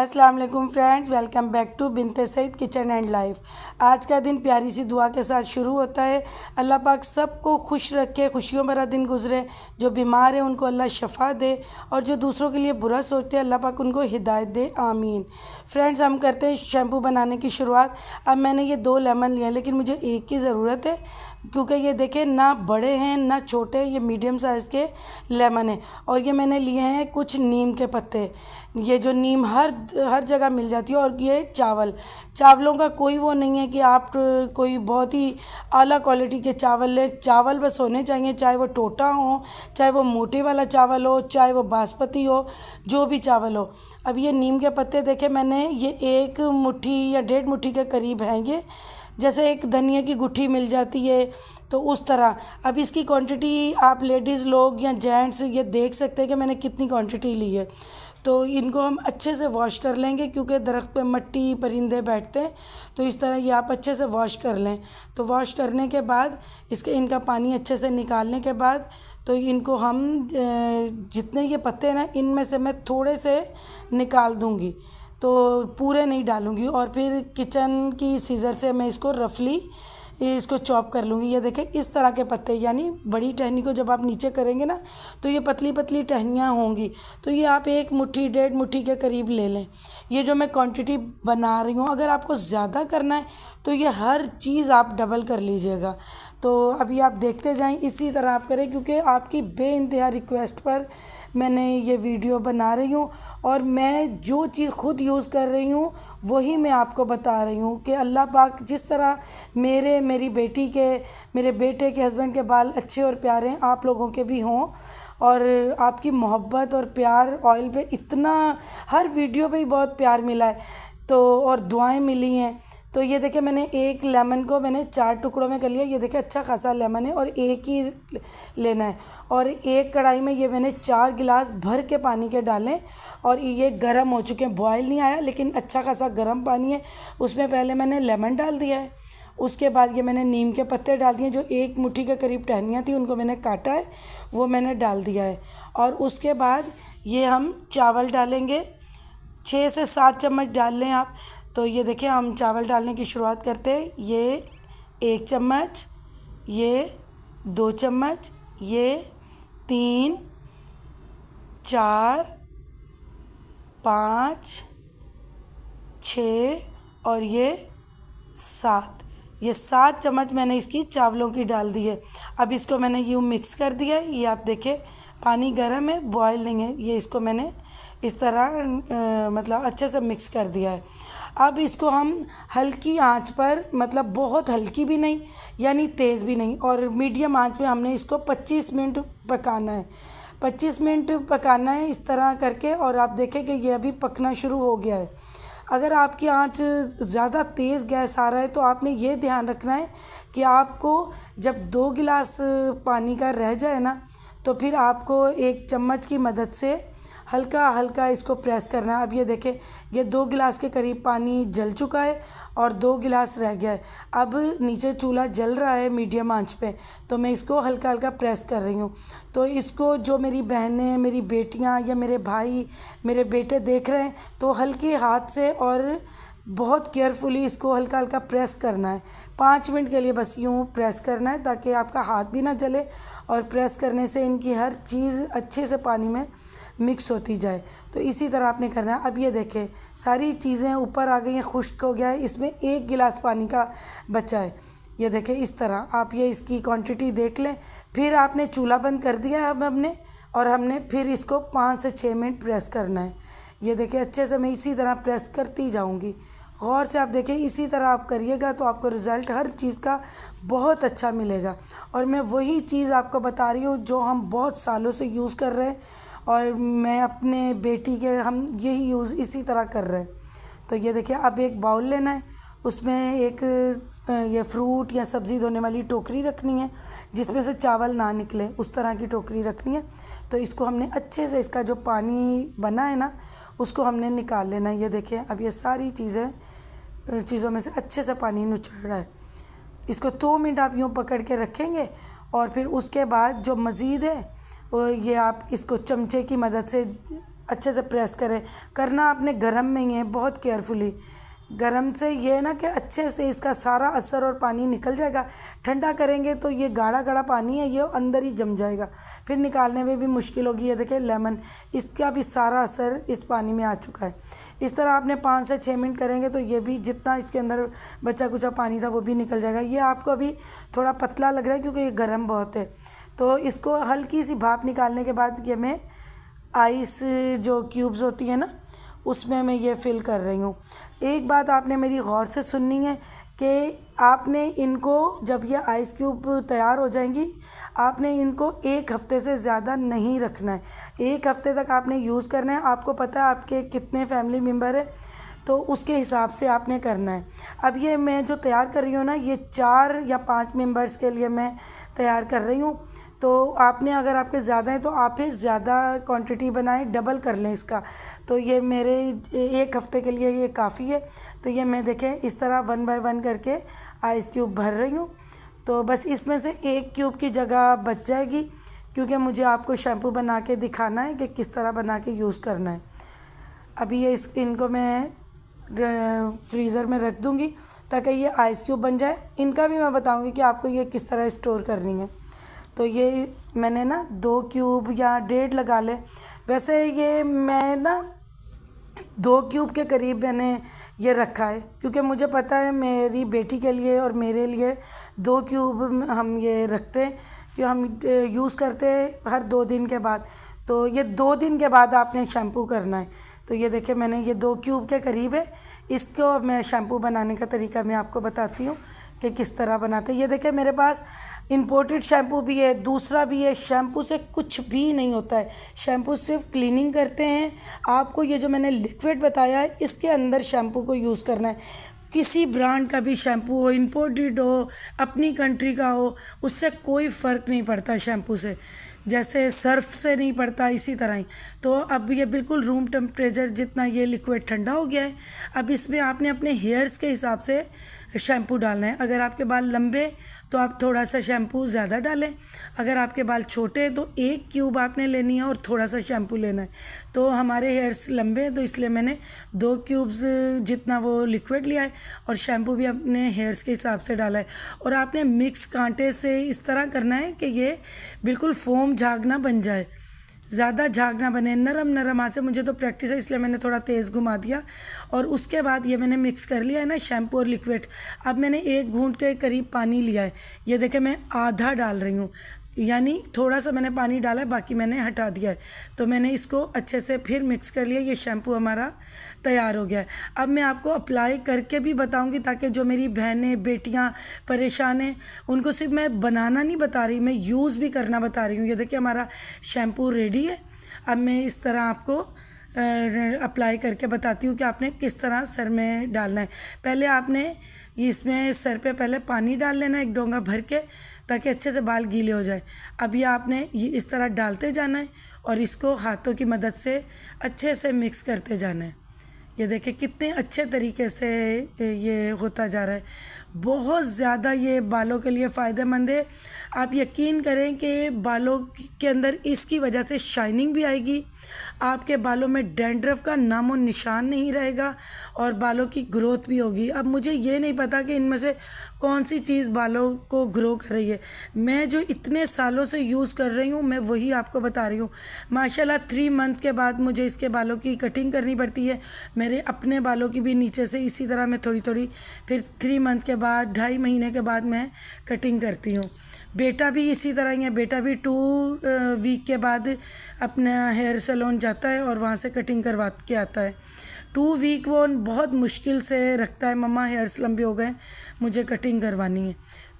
अस्सलाम वालेकुम friends welcome back to Binte Saeed kitchen and life आज का दिन प्यारी सी दुआ के साथ शुरू होता है अल्लाह पाक सबको खुश रखे खुशियों भरा दिन गुजरे जो बीमार है उनको अल्लाह शफा दे और जो दूसरों के लिए बुरा सोचते हैं अल्लाह पाक उनको हिदायत दे आमीन फ्रेंड्स हम करते हैं शैम्पू बनाने की शुरुआत अब मैंने ये दो लेमन लिया लेकिन मुझे एक की ज़रूरत है क्योंकि ये देखें ना बड़े हैं ना छोटे हैं ये मीडियम साइज़ के लेमन हैं और ये मैंने लिए हैं कुछ नीम के पत्ते ये जो नीम हर हर जगह मिल जाती है और ये चावल चावलों का कोई वो नहीं है कि आप कोई बहुत ही आला क्वालिटी के चावल लें चावल बस होने चाहिए चाहे वो टोटा हो चाहे वो मोटे वाला चावल हो चाहे वो बासमती हो जो भी चावल हो अब ये नीम के पत्ते देखे मैंने ये एक मुट्ठी या डेढ़ मुट्ठी के करीब हैं ये जैसे एक धनिया की गुट्ठी मिल जाती है तो उस तरह अब इसकी क्वांटिटी आप लेडीज़ लोग या जेंट्स ये देख सकते हैं कि मैंने कितनी क्वांटिटी ली है तो इनको हम अच्छे से वॉश कर लेंगे क्योंकि दरख्त पे मट्टी परिंदे बैठते हैं तो इस तरह ये आप अच्छे से वॉश कर लें तो वॉश करने के बाद इसके इनका पानी अच्छे से निकालने के बाद तो इनको हम जितने ये पत्ते हैं ना इनमें से मैं थोड़े से निकाल दूँगी तो पूरे नहीं डालूँगी और फिर किचन की सीज़र से मैं इसको रफली ये इसको चॉप कर लूँगी ये देखें इस तरह के पत्ते यानी बड़ी टहनी को जब आप नीचे करेंगे ना तो ये पतली पतली टहनियाँ होंगी तो ये आप एक मुट्ठी डेढ़ मुट्ठी के करीब ले लें ये जो मैं क्वांटिटी बना रही हूँ अगर आपको ज़्यादा करना है तो ये हर चीज़ आप डबल कर लीजिएगा तो अभी आप देखते जाएं इसी तरह आप करें क्योंकि आपकी बे इंतहा रिक्वेस्ट पर मैंने ये वीडियो बना रही हूँ और मैं जो चीज़ ख़ुद यूज़ कर रही हूँ वही मैं आपको बता रही हूँ कि अल्लाह पाक जिस तरह मेरे मेरी बेटी के मेरे बेटे के हस्बैंड के बाल अच्छे और प्यारे हैं आप लोगों के भी हों और आपकी मोहब्बत और प्यार ऑयल पर इतना हर वीडियो पर ही बहुत प्यार मिला है तो और दुआएँ मिली हैं तो ये देखिए मैंने एक लेमन को मैंने चार टुकड़ों में कर लिया ये देखिए अच्छा खासा लेमन है और एक ही लेना है और एक कढ़ाई में ये मैंने चार गिलास भर के पानी के डालें और ये गर्म हो चुके हैं बॉयल नहीं आया लेकिन अच्छा खासा गर्म पानी है उसमें पहले मैंने लेमन डाल दिया है उसके बाद ये मैंने नीम के पत्ते डाल दिए जो एक मुठ्ठी के करीब टहनियाँ थी उनको मैंने काटा है वो मैंने डाल दिया है और उसके बाद ये हम चावल डालेंगे छः से सात चम्मच डाल लें आप तो ये देखिए हम चावल डालने की शुरुआत करते हैं ये एक चम्मच ये दो चम्मच ये तीन चार पाँच छ और ये सात ये सात चम्मच मैंने इसकी चावलों की डाल दी है अब इसको मैंने यूँ मिक्स कर दिया है ये आप देखें पानी गर्म है बॉयल नहीं है ये इसको मैंने इस तरह आ, मतलब अच्छे से मिक्स कर दिया है अब इसको हम हल्की आंच पर मतलब बहुत हल्की भी नहीं यानी तेज़ भी नहीं और मीडियम आंच पे हमने इसको 25 मिनट पकाना है 25 मिनट पकाना है इस तरह करके और आप देखें कि ये अभी पकना शुरू हो गया है अगर आपकी आँच ज़्यादा तेज़ गैस आ रहा है तो आपने ये ध्यान रखना है कि आपको जब दो गिलास पानी का रह जाए ना तो फिर आपको एक चम्मच की मदद से हल्का हल्का इसको प्रेस करना है अब ये देखें ये दो गिलास के करीब पानी जल चुका है और दो गिलास रह गया है अब नीचे चूल्हा जल रहा है मीडियम आंच पे तो मैं इसको हल्का हल्का प्रेस कर रही हूँ तो इसको जो मेरी बहनें मेरी बेटियाँ या मेरे भाई मेरे बेटे देख रहे हैं तो हल्के हाथ से और बहुत केयरफुली इसको हल्का हल्का प्रेस करना है पाँच मिनट के लिए बस यूँ प्रेस करना है ताकि आपका हाथ भी ना जले और प्रेस करने से इनकी हर चीज़ अच्छे से पानी में मिक्स होती जाए तो इसी तरह आपने करना है अब ये देखें सारी चीज़ें ऊपर आ गई हैं खुश्क हो गया है इसमें एक गिलास पानी का बचा है ये देखें इस तरह आप ये इसकी क्वांटिटी देख लें फिर आपने चूल्हा बंद कर दिया है अब हमने और हमने फिर इसको पाँच से छः मिनट प्रेस करना है ये देखें अच्छे से मैं इसी तरह प्रेस करती जाऊँगी गौर से आप देखें इसी तरह आप करिएगा तो आपको रिज़ल्ट हर चीज़ का बहुत अच्छा मिलेगा और मैं वही चीज़ आपको बता रही हूँ जो हम बहुत सालों से यूज़ कर रहे हैं और मैं अपने बेटी के हम यही यूज़ इसी तरह कर रहे हैं तो ये देखिए अब एक बाउल लेना है उसमें एक ये फ्रूट या सब्ज़ी धोने वाली टोकरी रखनी है जिसमें से चावल ना निकले उस तरह की टोकरी रखनी है तो इसको हमने अच्छे से इसका जो पानी बना है ना उसको हमने निकाल लेना है ये देखिए अब ये सारी चीज़ें चीज़ों में से अच्छे से पानी निचड़ रहा है इसको दो तो मिनट आप यूँ पकड़ के रखेंगे और फिर उसके बाद जो मज़ीद है और ये आप इसको चमचे की मदद से अच्छे से प्रेस करें करना आपने गर्म में ही है बहुत केयरफुली गर्म से ये है ना कि अच्छे से इसका सारा असर और पानी निकल जाएगा ठंडा करेंगे तो ये गाढ़ा गाढ़ा पानी है ये अंदर ही जम जाएगा फिर निकालने में भी मुश्किल होगी ये देखें लेमन इसका भी सारा असर इस पानी में आ चुका है इस तरह आपने पाँच से छः मिनट करेंगे तो ये भी जितना इसके अंदर बचा कुचा पानी था वो भी निकल जाएगा ये आपको अभी थोड़ा पतला लग रहा है क्योंकि ये गर्म बहुत है तो इसको हल्की सी भाप निकालने के बाद ये मैं आइस जो क्यूब्स होती है ना उसमें मैं ये फिल कर रही हूँ एक बात आपने मेरी गौर से सुननी है कि आपने इनको जब ये आइस क्यूब तैयार हो जाएंगी आपने इनको एक हफ़्ते से ज़्यादा नहीं रखना है एक हफ़्ते तक आपने यूज़ करना है आपको पता है आपके कितने फैमिली मेम्बर है तो उसके हिसाब से आपने करना है अब ये मैं जो तैयार कर रही हूँ ना ये चार या पाँच मेंबर्स के लिए मैं तैयार कर रही हूँ तो आपने अगर आपके ज़्यादा हैं तो आप फिर ज़्यादा क्वांटिटी बनाएं डबल कर लें इसका तो ये मेरे एक हफ़्ते के लिए ये काफ़ी है तो ये मैं देखें इस तरह वन बाय वन करके आइस क्यूब भर रही हूँ तो बस इसमें से एक क्यूब की जगह बच जाएगी क्योंकि मुझे आपको शैम्पू बना के दिखाना है कि किस तरह बना के यूज़ करना है अभी ये इस इनको मैं फ्रीज़र में रख दूँगी ताकि ये आइस क्यूब बन जाए इनका भी मैं बताऊँगी कि आपको ये किस तरह स्टोर करनी है तो ये मैंने ना दो क्यूब या डेढ़ लगा ले वैसे ये मैं ना दो क्यूब के करीब मैंने ये रखा है क्योंकि मुझे पता है मेरी बेटी के लिए और मेरे लिए दो क्यूब हम ये रखते हैं जो हम यूज़ करते हैं हर दो दिन के बाद तो ये दो दिन के बाद आपने शैम्पू करना है तो ये देखिए मैंने ये दो क्यूब के करीब है इसको मैं शैम्पू बनाने का तरीका मैं आपको बताती हूँ कि किस तरह बनाते हैं ये देखें मेरे पास इंपोर्टेड शैम्पू भी है दूसरा भी है शैम्पू से कुछ भी नहीं होता है शैम्पू सिर्फ क्लीनिंग करते हैं आपको ये जो मैंने लिक्विड बताया है इसके अंदर शैम्पू को यूज़ करना है किसी ब्रांड का भी शैम्पू हो इंपोर्टेड हो अपनी कंट्री का हो उससे कोई फ़र्क नहीं पड़ता शैम्पू से जैसे सर्फ से नहीं पड़ता इसी तरह ही तो अब ये बिल्कुल रूम टेम्परेचर जितना ये लिक्विड ठंडा हो गया है अब इसमें आपने अपने हेयर्स के हिसाब से शैम्पू डालना है अगर आपके बाल लंबे तो आप थोड़ा सा शैम्पू ज़्यादा डालें अगर आपके बाल छोटे हैं तो एक क्यूब आपने लेनी है और थोड़ा सा शैम्पू लेना है तो हमारे हेयर्स लंबे हैं तो इसलिए मैंने दो क्यूब्स जितना वो लिक्विड लिया है और शैम्पू भी अपने हेयर्स के हिसाब से डाला है और आपने मिक्स कांटे से इस तरह करना है कि ये बिल्कुल फोम झागना बन जाए ज़्यादा झागना बने नरम नरम हाथ से मुझे तो प्रैक्टिस है इसलिए मैंने थोड़ा तेज़ घुमा दिया और उसके बाद ये मैंने मिक्स कर लिया है ना शैम्पू और लिक्विड अब मैंने एक घूंट के करीब पानी लिया है ये देखें मैं आधा डाल रही हूँ यानी थोड़ा सा मैंने पानी डाला है बाकी मैंने हटा दिया है तो मैंने इसको अच्छे से फिर मिक्स कर लिया ये शैम्पू हमारा तैयार हो गया है अब मैं आपको अप्लाई करके भी बताऊंगी ताकि जो मेरी बहनें बेटियां परेशान हैं उनको सिर्फ मैं बनाना नहीं बता रही मैं यूज़ भी करना बता रही हूँ ये देखिए हमारा शैम्पू रेडी है अब मैं इस तरह आपको अप्लाई करके बताती हूँ कि आपने किस तरह सर में डालना है पहले आपने इसमें सर पे पहले पानी डाल लेना एक डोंगा भर के ताकि अच्छे से बाल गीले हो जाए अब ये आपने ये इस तरह डालते जाना है और इसको हाथों की मदद से अच्छे से मिक्स करते जाना है ये देखें कितने अच्छे तरीके से ये होता जा रहा है बहुत ज़्यादा ये बालों के लिए फ़ायदेमंद है आप यकीन करें कि बालों के अंदर इसकी वजह से शाइनिंग भी आएगी आपके बालों में डेंड्रफ का नामो निशान नहीं रहेगा और बालों की ग्रोथ भी होगी अब मुझे ये नहीं पता कि इनमें से कौन सी चीज़ बालों को ग्रो कर रही है मैं जो इतने सालों से यूज़ कर रही हूँ मैं वही आपको बता रही हूँ माशाल्लाह थ्री मंथ के बाद मुझे इसके बालों की कटिंग करनी पड़ती है मेरे अपने बालों की भी नीचे से इसी तरह मैं थोड़ी थोड़ी फिर थ्री मंथ के बाद ढाई महीने के बाद मैं कटिंग करती हूँ बेटा भी इसी तरह ही है बेटा भी टू वीक के बाद अपना हेयर सैलून जाता है और वहाँ से कटिंग करवा के आता है टू वीक वो बहुत मुश्किल से रखता है मम्मा हेयर्स लंबे हो गए मुझे कटिंग करवानी है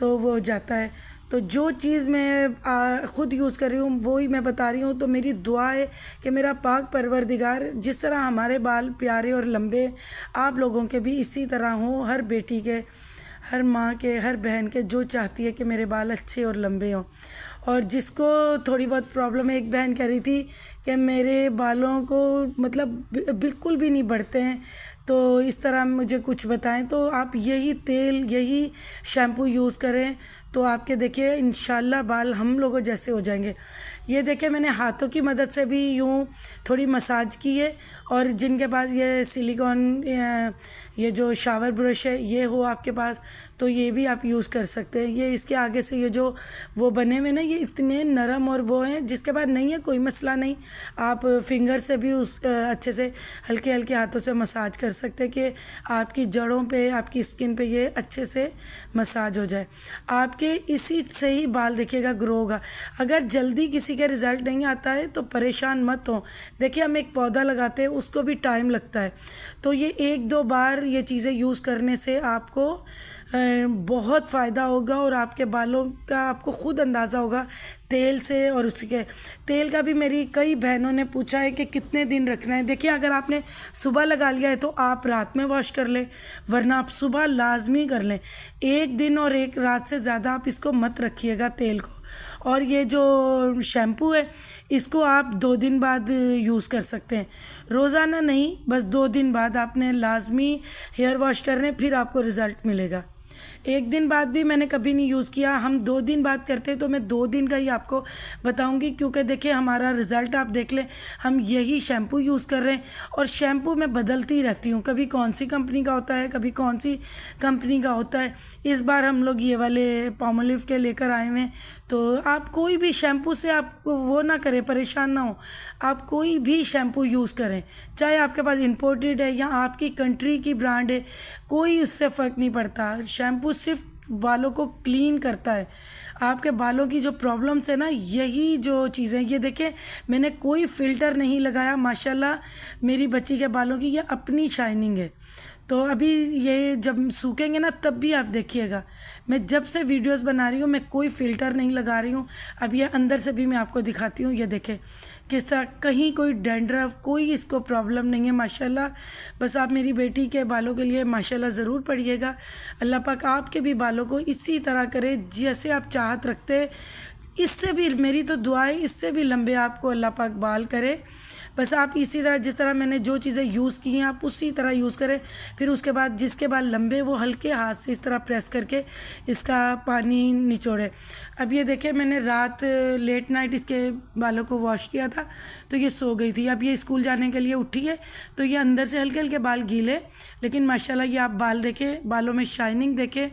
तो वो जाता है तो जो चीज़ मैं खुद यूज़ कर रही हूँ वो ही मैं बता रही हूँ तो मेरी दुआ है कि मेरा पाक परवरदिगार जिस तरह हमारे बाल प्यारे और लंबे आप लोगों के भी इसी तरह हों हर बेटी के हर माँ के हर बहन के जो चाहती है कि मेरे बाल अच्छे और लंबे हों और जिसको थोड़ी बहुत प्रॉब्लम एक बहन कह रही थी कि मेरे बालों को मतलब बिल्कुल भी नहीं बढ़ते हैं तो इस तरह मुझे कुछ बताएं तो आप यही तेल यही शैम्पू यूज़ करें तो आपके देखिए इन बाल हम लोगों जैसे हो जाएंगे ये देखिए मैंने हाथों की मदद से भी यूँ थोड़ी मसाज की है और जिनके पास ये सिलिकॉन ये जो शावर ब्रश है ये हो आपके पास तो ये भी आप यूज़ कर सकते हैं ये इसके आगे से ये जो वो बने हुए ना ये इतने नरम और वो हैं जिसके बाद नहीं है कोई मसला नहीं आप फिंगर से भी उस अच्छे से हल्के हल्के हाथों से मसाज कर सकते हैं कि आपकी जड़ों पे आपकी स्किन पे ये अच्छे से मसाज हो जाए आपके इसी से ही बाल देखिएगा ग्रो होगा अगर जल्दी किसी का रिज़ल्ट नहीं आता है तो परेशान मत हो देखिए हम एक पौधा लगाते हैं उसको भी टाइम लगता है तो ये एक दो बार ये चीज़ें यूज़ करने से आपको बहुत फ़ायदा होगा और आपके बालों का आपको ख़ुद अंदाज़ा होगा तेल से और उसके तेल का भी मेरी कई बहनों ने पूछा है कि कितने दिन रखना है देखिए अगर आपने सुबह लगा लिया है तो आप रात में वॉश कर लें वरना आप सुबह लाजमी कर लें एक दिन और एक रात से ज़्यादा आप इसको मत रखिएगा तेल को और ये जो शैम्पू है इसको आप दो दिन बाद यूज़ कर सकते हैं रोज़ाना नहीं बस दो दिन बाद आपने लाजमी हेयर वॉश कर रहे हैं फिर आपको रिज़ल्ट मिलेगा एक दिन बाद भी मैंने कभी नहीं यूज़ किया हम दो दिन बात करते हैं तो मैं दो दिन का ही आपको बताऊँगी क्योंकि देखिए हमारा रिज़ल्ट आप देख लें हम यही शैम्पू यूज़ कर रहे हैं और शैम्पू मैं बदलती रहती हूँ कभी कौन सी कंपनी का होता है कभी कौन सी कंपनी का होता है इस बार हम लोग ये वाले पामोलिव के लेकर आए हुए हैं तो आप कोई भी शैम्पू से आप वो ना करें परेशान ना हो आप कोई भी शैम्पू यूज़ करें चाहे आपके पास इम्पोर्टेड है या आपकी कंट्री की ब्रांड है कोई उससे फ़र्क नहीं पड़ता शैम्पू शैम्पू सिर्फ बालों को क्लीन करता है आपके बालों की जो प्रॉब्लम्स है ना यही जो चीज़ें ये देखें मैंने कोई फ़िल्टर नहीं लगाया माशाल्लाह मेरी बच्ची के बालों की ये अपनी शाइनिंग है तो अभी ये जब सूखेंगे ना तब भी आप देखिएगा मैं जब से वीडियोस बना रही हूँ मैं कोई फ़िल्टर नहीं लगा रही हूँ अब ये अंदर से भी मैं आपको दिखाती हूँ ये देखें कि कहीं कोई डेंड्रफ कोई इसको प्रॉब्लम नहीं है माशाल्लाह बस आप मेरी बेटी के बालों के लिए माशाल्लाह ज़रूर पढ़िएगा अल्लाह पाक आपके भी बालों को इसी तरह करे जैसे आप चाहत रखते इससे भी मेरी तो दुआ है इससे भी लंबे आपको अल्लाह पाक बाल करे बस आप इसी तरह जिस तरह मैंने जो चीज़ें यूज़ की हैं आप उसी तरह यूज़ करें फिर उसके बाद जिसके बाद लंबे वो हल्के हाथ से इस तरह प्रेस करके इसका पानी निचोड़ें अब ये देखें मैंने रात लेट नाइट इसके बालों को वॉश किया था तो ये सो गई थी अब ये स्कूल जाने के लिए उठी है तो ये अंदर से हल्के हल्के बाल गीले लेकिन माशाला ये आप बाल देखें बालों में शाइनिंग देखें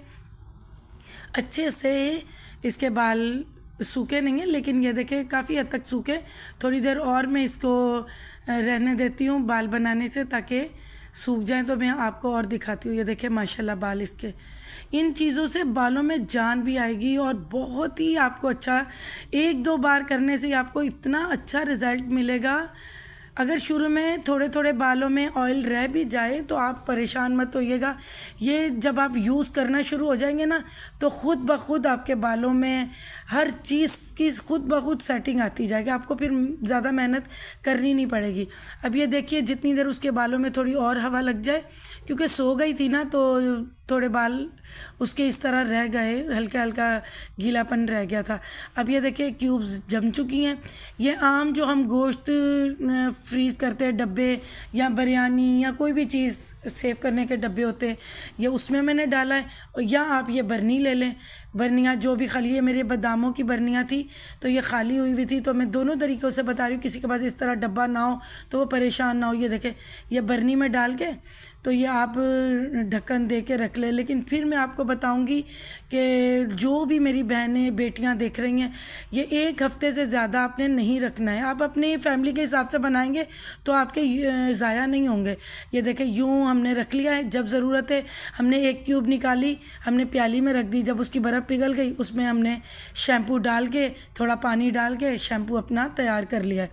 अच्छे से इसके बाल सूखे नहीं है लेकिन ये देखें काफ़ी हद तक सूखे थोड़ी देर और मैं इसको रहने देती हूँ बाल बनाने से ताकि सूख जाए तो मैं आपको और दिखाती हूँ ये देखें माशाल्लाह बाल इसके इन चीज़ों से बालों में जान भी आएगी और बहुत ही आपको अच्छा एक दो बार करने से आपको इतना अच्छा रिज़ल्ट मिलेगा अगर शुरू में थोड़े थोड़े बालों में ऑयल रह भी जाए तो आप परेशान मत होइएगा ये जब आप यूज़ करना शुरू हो जाएंगे ना तो ख़ुद ब खुद आपके बालों में हर चीज़ की खुद ब खुद सेटिंग आती जाएगी आपको फिर ज़्यादा मेहनत करनी नहीं पड़ेगी अब ये देखिए जितनी देर उसके बालों में थोड़ी और हवा लग जाए क्योंकि सो गई थी ना तो थोड़े बाल उसके इस तरह रह गए हल्का हल्का गीलापन रह गया था अब ये देखिए क्यूब्स जम चुकी हैं ये आम जो हम गोश्त फ्रीज़ करते हैं डब्बे या बिरयानी या कोई भी चीज़ सेव करने के डब्बे होते हैं ये उसमें मैंने डाला है या आप ये बरनी ले लें बर्नियाँ जो भी खाली है मेरे बादामों की बर्नियाँ थी तो ये खाली हुई हुई थी तो मैं दोनों तरीक़ों से बता रही हूँ किसी के पास इस तरह डब्बा ना हो तो वो परेशान ना हो ये देखें ये बर्नी में डाल के तो ये आप ढक्कन दे के रख लें लेकिन फिर मैं आपको बताऊँगी कि जो भी मेरी बहनें बेटियाँ देख रही हैं ये एक हफ़्ते से ज़्यादा आपने नहीं रखना है आप अपनी फैमिली के हिसाब से बनाएंगे तो आपके ज़ाया नहीं होंगे ये देखें यूँ हमने रख लिया है जब ज़रूरत है हमने एक क्यूब निकाली हमने प्याली में रख दी जब उसकी बर्फ़ पिघल गई उसमें हमने शैम्पू डाल के थोड़ा पानी डाल के शैम्पू अपना तैयार कर लिया है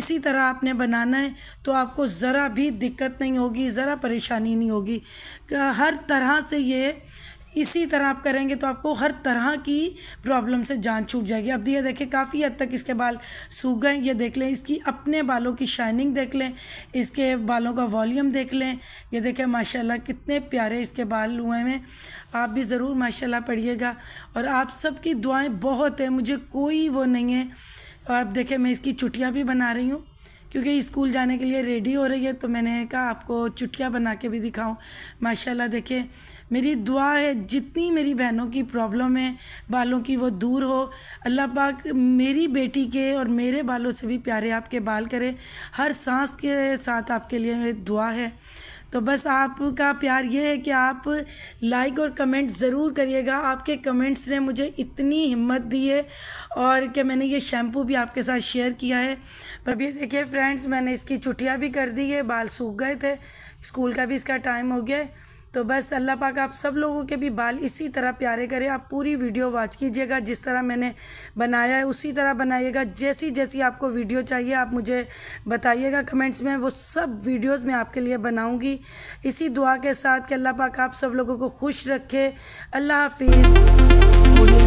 इसी तरह आपने बनाना है तो आपको ज़रा भी दिक्कत नहीं होगी ज़रा परेशानी नहीं होगी हर तरह से ये इसी तरह आप करेंगे तो आपको हर तरह की प्रॉब्लम से जान छूट जाएगी अब ये देखें काफ़ी हद तक इसके बाल सूख गए ये देख लें इसकी अपने बालों की शाइनिंग देख लें इसके बालों का वॉल्यूम देख लें ये देखें माशाल्लाह कितने प्यारे इसके बाल हुए हैं आप भी ज़रूर माशाल्लाह पढ़िएगा और आप सबकी दुआएँ बहुत हैं मुझे कोई वो नहीं है और आप देखें मैं इसकी चुटियाँ भी बना रही हूँ क्योंकि स्कूल जाने के लिए रेडी हो रही है तो मैंने कहा आपको चुटकिया बना के भी दिखाऊं माशाल्लाह देखें मेरी दुआ है जितनी मेरी बहनों की प्रॉब्लम है बालों की वो दूर हो अल्लाह पाक मेरी बेटी के और मेरे बालों से भी प्यारे आपके बाल करें हर सांस के साथ आपके लिए दुआ है तो बस आपका प्यार ये है कि आप लाइक और कमेंट ज़रूर करिएगा आपके कमेंट्स ने मुझे इतनी हिम्मत दी है और कि मैंने ये शैम्पू भी आपके साथ शेयर किया है ये देखिए फ्रेंड्स मैंने इसकी छुट्टियाँ भी कर दी है बाल सूख गए थे स्कूल का भी इसका टाइम हो गया तो बस अल्लाह पाक आप सब लोगों के भी बाल इसी तरह प्यारे करें आप पूरी वीडियो वॉच कीजिएगा जिस तरह मैंने बनाया है उसी तरह बनाइएगा जैसी जैसी आपको वीडियो चाहिए आप मुझे बताइएगा कमेंट्स में वो सब वीडियोस मैं आपके लिए बनाऊंगी इसी दुआ के साथ कि अल्लाह पाक आप सब लोगों को खुश रखे अल्लाह हाफिज़